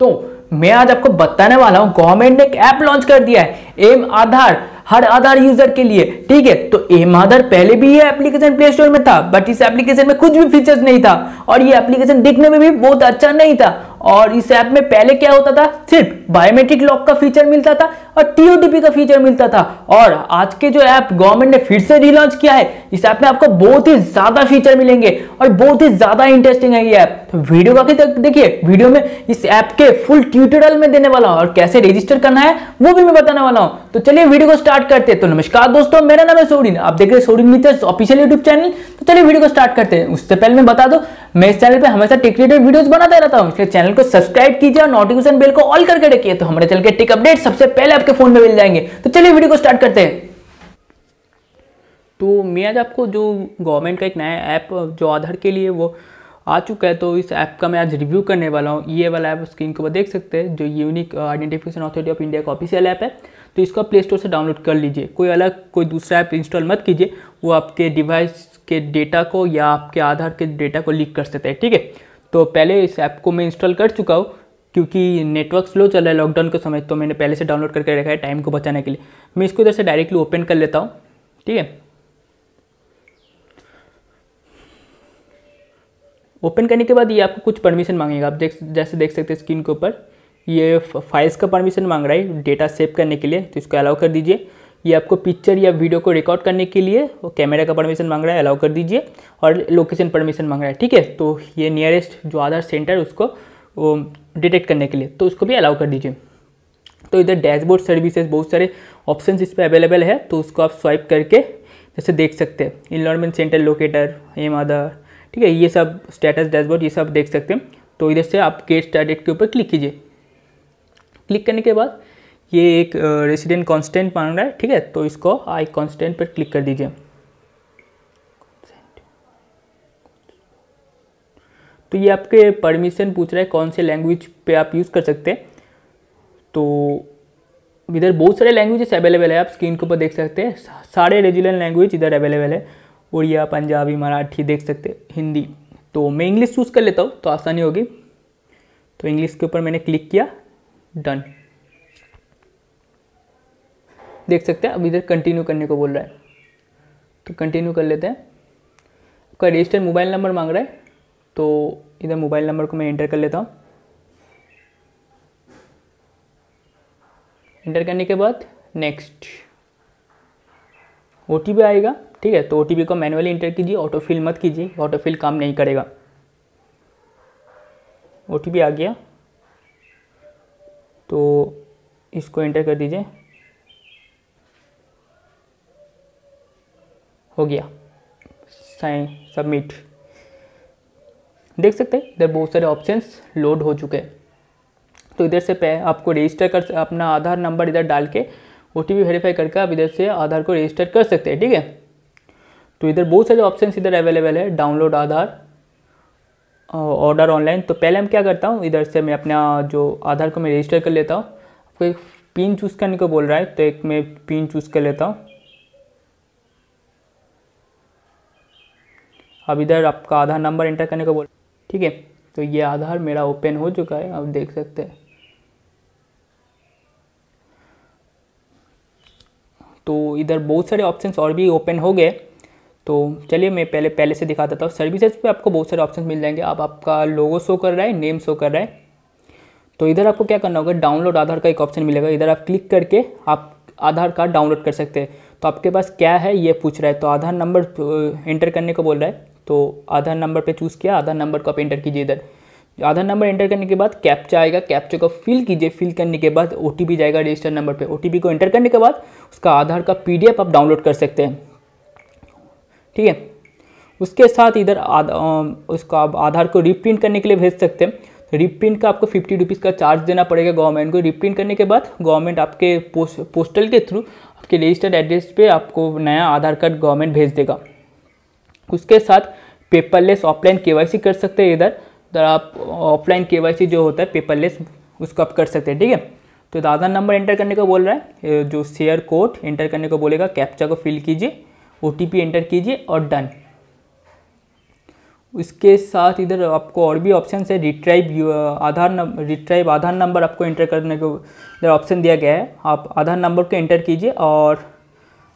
तो मैं आज आपको बताने वाला हूं गवर्नमेंट ने एक ऐप लॉन्च कर दिया है एम आधार हर आधार यूजर के लिए ठीक है तो एम आधार पहले भी ये एप्लीकेशन प्ले स्टोर में था बट इस एप्लीकेशन में कुछ भी फीचर्स नहीं था और ये एप्लीकेशन दिखने में भी बहुत अच्छा नहीं था और इस ऐप में पहले क्या होता था सिर्फ बायोमेट्रिक लॉक का फीचर मिलता था और टीओटीपी का फीचर मिलता था और आज के जो ऐप गवर्नमेंट ने फिर से रिलॉन्च किया है इस ऐप में आपको बहुत ही ज्यादा फीचर मिलेंगे और बहुत ही ज्यादा इंटरेस्टिंग है ये ऐप वीडियो बाकी तक देखिए वीडियो में इस ऐप के फुल ट्यूटोरियल में देने वाला हूँ और कैसे रजिस्टर करना है वो भी मैं बताने वाला हूँ तो चलिए वीडियो को स्टार्ट करते हैं तो नमस्कार दोस्तों मेरा नाम है सोरिन आप देख रहे हैं Sorin Mitra official YouTube channel तो चलिए वीडियो को स्टार्ट करते हैं उससे पहले मैं बता दो मैं इस चैनल पर हमेशा टेक्निकल वीडियो बनाता रहता हूँ इसलिए चैनल को सब्सक्राइब कीजिए और नोटिफिकेशन बिल को ऑल करके रखिए तो हमारे चैनल के टिक अपडेट सबसे पहले आपके फोन में मिल जाएंगे तो चलिए वीडियो को स्टार्ट करते हैं तो मैं आज आपको जो गवर्नमेंट का एक नया ऐप जो आधार के लिए वो आ चुका है तो इस ऐप का मैं आज रिव्यू करने वाला हूँ ये वाला ऐप स्क्रीन के ऊपर देख सकते हैं जो unique identification authority of India का ऑफिशियल ऐप है तो इसको प्ले स्टोर से डाउनलोड कर लीजिए कोई अलग कोई दूसरा ऐप इंस्टॉल मत कीजिए वो आपके डिवाइस के डेटा को या आपके आधार के डेटा को लीक कर सकता है ठीक है तो पहले इस ऐप को मैं इंस्टॉल कर चुका हूँ क्योंकि नेटवर्क स्लो चल रहा है लॉकडाउन के समय तो मैंने पहले से डाउनलोड करके रखा है टाइम को बचाने के लिए मैं इसको इधर से डायरेक्टली ओपन कर लेता हूँ ठीक है ओपन करने के बाद ये आपको कुछ परमिशन मांगेगा आप देख जैसे देख सकते हैं स्क्रीन के ऊपर ये फाइल्स का परमिशन मांग रहा है डेटा सेव करने के लिए तो इसको अलाउ कर दीजिए ये आपको पिक्चर या वीडियो को रिकॉर्ड करने के लिए कैमरा का परमिशन मांग रहा है अलाउ कर दीजिए और लोकेशन परमिशन मांग रहा है ठीक है तो ये नियरेस्ट जो आधार सेंटर उसको वो डिटेक्ट करने के लिए तो उसको भी अलाउ कर दीजिए तो इधर डैशबोर्ड सर्विसेज बहुत सारे ऑप्शन इस पर अवेलेबल है तो उसको आप स्वाइप करके जैसे देख सकते हैं environment centre locator M Aadhaar ठीक है ये सब स्टेटस डैशबोर्ड ये सब देख सकते हैं तो इधर से आप गेट स्टार्टेड के ऊपर क्लिक कीजिए क्लिक करने के बाद ये एक रेसिडेंट कांस्टेंट मान रहा है ठीक है तो इसको आई कांस्टेंट पर क्लिक कर दीजिए तो ये आपके परमिशन पूछ रहा है कौन से लैंग्वेज पे आप यूज़ कर सकते हैं तो इधर बहुत सारे लैंग्वेजेस अवेलेबल है आप स्क्रीन के ऊपर देख सकते हैं सारे रेजुलर लैंग्वेज इधर अवेलेबल है उड़िया पंजाबी मराठी देख सकते हिंदी तो मैं इंग्लिश चूज़ कर लेता हूँ तो आसानी होगी तो इंग्लिश के ऊपर मैंने क्लिक किया डन देख सकते हैं अब इधर कंटिन्यू करने को बोल रहा है तो कंटिन्यू कर लेते हैं आपका रजिस्टर्ड मोबाइल नंबर मांग रहा है तो इधर मोबाइल नंबर को मैं इंटर कर लेता हूँ इंटर करने के बाद नेक्स्ट ओ आएगा ठीक है तो ओ को मैनुअली इंटर कीजिए ऑटोफिल मत कीजिए ऑटोफिल काम नहीं करेगा ओ आ गया तो इसको इंटर कर दीजिए हो गया साइन सबमिट देख सकते हैं इधर बहुत सारे ऑप्शंस लोड हो चुके हैं तो इधर से पे आपको रजिस्टर कर अपना आधार नंबर इधर डाल के ओ टी वेरीफाई करके आप इधर से आधार को रजिस्टर कर सकते हैं ठीक है तो इधर बहुत सारे ऑप्शन इधर अवेलेबल है डाउनलोड आधार ऑर्डर ऑनलाइन तो पहले हम क्या करता हूँ इधर से मैं अपना जो आधार को मैं रजिस्टर कर लेता हूँ आपको एक पिन चूज़ करने को बोल रहा है तो एक मैं पिन चूज़ कर लेता हूँ अब इधर आपका आधार नंबर एंटर करने को बोल ठीक है तो ये आधार मेरा ओपन हो चुका है आप देख सकते हैं तो इधर बहुत सारे ऑप्शंस और भी ओपन हो गए तो चलिए मैं पहले पहले से दिखा देता हूँ सर्विसेज पे आपको बहुत सारे ऑप्शन मिल जाएंगे आप आपका लोगो शो कर रहा है नेम शो कर रहा है तो इधर आपको क्या करना होगा डाउनलोड आधार का एक ऑप्शन मिलेगा इधर आप क्लिक करके आप आधार कार्ड डाउनलोड कर सकते हैं तो आपके पास क्या है ये पूछ रहा है तो आधार नंबर एंटर करने को बोल रहा है तो आधार नंबर पर चूज़ किया आधार नंबर को आप एंटर कीजिए इधर आधार नंबर एंटर करने के बाद कैप्चा आएगा कैप्चा को फिल कीजिए फिल करने के बाद ओ जाएगा रजिस्टर नंबर पे ओ को एंटर करने के बाद उसका आधार का पी आप डाउनलोड कर सकते हैं ठीक है उसके साथ इधर उसको आप आधार को रिप्रिंट करने के लिए भेज सकते हैं तो रिप्रिंट का आपको फिफ्टी रुपीज़ का चार्ज देना पड़ेगा गवर्नमेंट को रिप्रिंट करने के बाद गवर्नमेंट आपके पोस्ट पोस्टल के थ्रू आपके रजिस्टर्ड एड्रेस पे आपको नया आधार कार्ड गवर्नमेंट भेज देगा उसके साथ पेपरलेस ऑफलाइन के कर सकते हैं इधर इधर आप ऑफलाइन के जो होता है पेपरलेस उसको आप कर सकते हैं ठीक है तो आधार नंबर एंटर करने को बोल रहा है जो शेयर कोड एंटर करने को बोलेगा कैप्चा को फिल कीजिए ओ एंटर कीजिए और डन उसके साथ इधर आपको और भी ऑप्शन है retrieve Aadhaar number retrieve Aadhaar number आपको एंटर करने को इधर ऑप्शन दिया गया है आप आधार नंबर को एंटर कीजिए और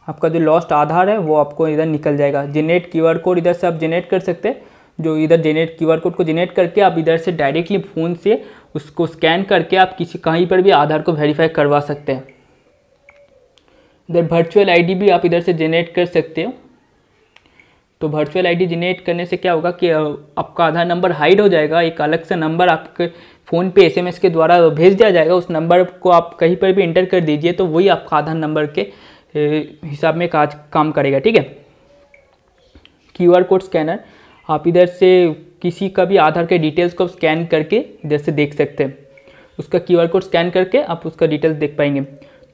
आपका जो लॉस्ट आधार है वो आपको इधर निकल जाएगा जेनेट क्यू कोड इधर से आप जेनेट कर सकते हैं जो इधर जेनेट क्यू कोड को जेनरेट करके आप इधर से डायरेक्टली फ़ोन से उसको स्कैन करके आप किसी कहीं पर भी आधार को वेरीफाई करवा सकते हैं देन वर्चुअल आईडी भी आप इधर से जेनेट कर सकते हो तो वर्चुअल आईडी जेनेट करने से क्या होगा कि आपका आधार नंबर हाइड हो जाएगा एक अलग सा नंबर आपके फ़ोन पे एसएमएस के द्वारा भेज दिया जाएगा उस नंबर को आप कहीं पर भी इंटर कर दीजिए तो वही आपका आधार नंबर के हिसाब में काज काम करेगा ठीक है क्यू कोड स्कैनर आप इधर से किसी का भी आधार के डिटेल्स को स्कैन करके इधर से देख सकते हैं उसका क्यू कोड स्कैन करके आप उसका डिटेल्स देख पाएंगे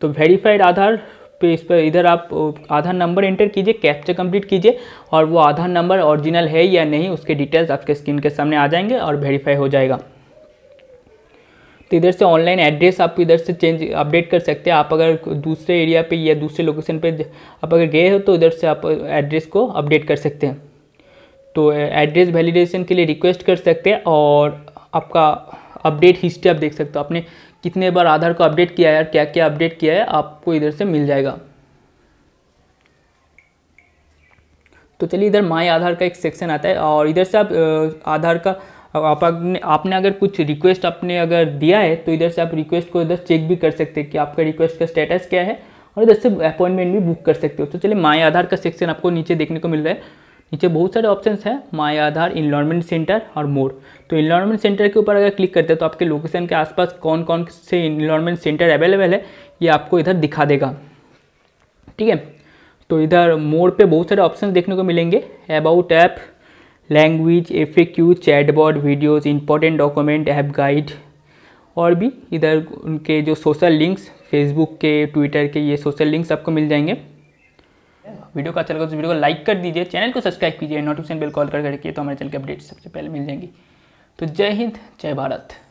तो वेरीफाइड आधार पे इस पर इधर आप आधार नंबर एंटर कीजिए कैप्चा कंप्लीट कीजिए और वो आधार नंबर ओरिजिनल है या नहीं उसके डिटेल्स आपके स्क्रीन के सामने आ जाएंगे और वेरीफाई हो जाएगा तो इधर से ऑनलाइन एड्रेस आप इधर से चेंज अपडेट कर सकते हैं आप अगर दूसरे एरिया पे या दूसरे लोकेशन पे आप अगर गए हो तो इधर से आप एड्रेस को अपडेट कर सकते हैं तो एड्रेस वैलिडेशन के लिए रिक्वेस्ट कर सकते हैं और आपका अपडेट हिस्ट्री आप देख सकते हो अपने कितने बार आधार को अपडेट किया है और क्या क्या अपडेट किया है आपको इधर से मिल जाएगा तो चलिए इधर माई आधार का एक सेक्शन आता है और इधर से आप आधार का आप आपने आपने अगर कुछ रिक्वेस्ट आपने अगर दिया है तो इधर से आप रिक्वेस्ट को इधर चेक भी कर सकते हैं कि आपका रिक्वेस्ट का स्टेटस क्या है और इधर से अपॉइंटमेंट भी बुक कर सकते हो तो चलिए माई आधार का सेक्शन आपको नीचे देखने को मिल रहा है नीचे बहुत सारे ऑप्शंस हैं माई आधार इन्वायरमेंट सेंटर और मोर तो इन्वायरमेंट सेंटर के ऊपर अगर क्लिक करते हैं तो आपके लोकेशन के आसपास कौन कौन से इन्वायरमेंट सेंटर अवेलेबल है ये आपको इधर दिखा देगा ठीक है तो इधर मोर पे बहुत सारे ऑप्शन देखने को मिलेंगे about app language F A Q chatbot videos important document app guide और भी इधर उनके जो सोशल लिंक्स फेसबुक के ट्विटर के ये सोशल लिंक्स आपको मिल जाएंगे वीडियो का अच्छा लगा तो वीडियो को लाइक कर दीजिए चैनल को सब्सक्राइब कीजिए नोटिफिकेशन बिल कॉल कर करके तो हमारे चैनल के अपडेट सबसे पहले मिल जाएंगी तो जय हिंद जय भारत